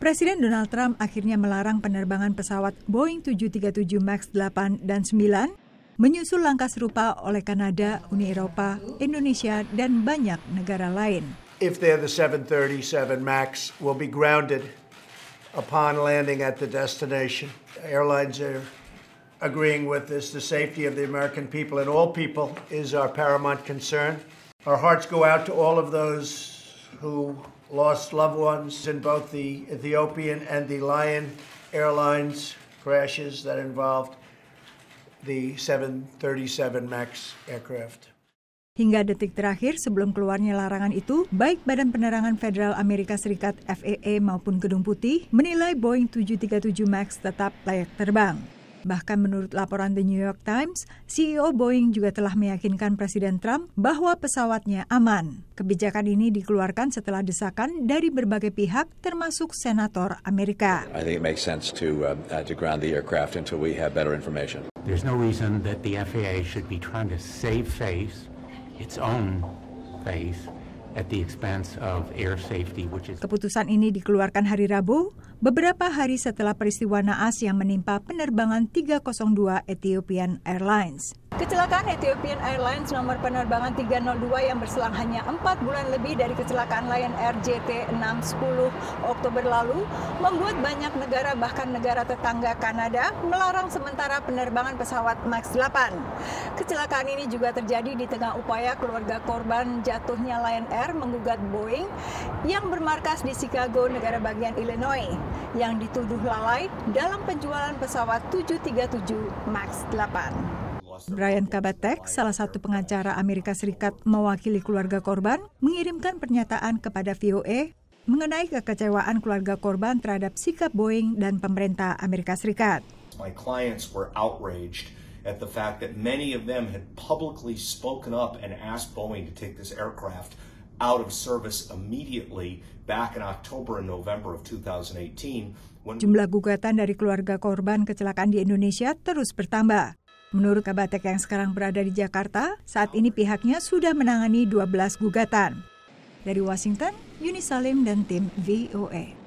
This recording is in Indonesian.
Presiden Donald Trump akhirnya melarang penerbangan pesawat Boeing 737 MAX 8 dan 9, menyusul langkah serupa oleh Kanada, Uni Eropa, Indonesia, dan banyak negara lain. If they're the 737 MAX will be grounded upon landing at the destination. Airlines are agreeing with this. The safety of the American people and all people is our paramount concern. Our hearts go out to all of those who lost loved ones in both the Ethiopian and the Lion Airlines crashes that involved the 737 MAX aircraft. Hingga detik terakhir sebelum keluarnya larangan itu, baik Badan Penerangan Federal Amerika Serikat FAA maupun Gedung Putih menilai Boeing 737 MAX tetap layak terbang. Bahkan menurut laporan The New York Times, CEO Boeing juga telah meyakinkan Presiden Trump bahwa pesawatnya aman. Kebijakan ini dikeluarkan setelah desakan dari berbagai pihak termasuk senator Amerika. I think it makes sense to, uh, uh to ground the aircraft until we have better information. There's no reason that the FAA should be trying to save face, its own face at the expense of air safety which is Keputusan ini dikeluarkan hari Rabu Beberapa hari setelah peristiwa naas yang menimpa penerbangan 302 Ethiopian Airlines. Kecelakaan Ethiopian Airlines nomor penerbangan 302 yang berselang hanya 4 bulan lebih dari kecelakaan Lion Air JT 610 Oktober lalu membuat banyak negara bahkan negara tetangga Kanada melarang sementara penerbangan pesawat MAX 8. Kecelakaan ini juga terjadi di tengah upaya keluarga korban jatuhnya Lion Air menggugat Boeing yang bermarkas di Chicago, negara bagian Illinois yang dituduh lalai dalam penjualan pesawat 737 MAX 8. Brian Kabatek, salah satu pengacara Amerika Serikat mewakili keluarga korban, mengirimkan pernyataan kepada VOA e mengenai kekecewaan keluarga korban terhadap sikap Boeing dan pemerintah Amerika Serikat. My clients were outraged at the fact that many of them had publicly spoken up and asked Boeing to take this aircraft out of service immediately back in October and November of 2018. When... Jumlah gugatan dari keluarga korban kecelakaan di Indonesia terus bertambah. Menurut Kabatek yang sekarang berada di Jakarta, saat ini pihaknya sudah menangani 12 gugatan. Dari Washington, Yuni Salim dan tim VOA. E.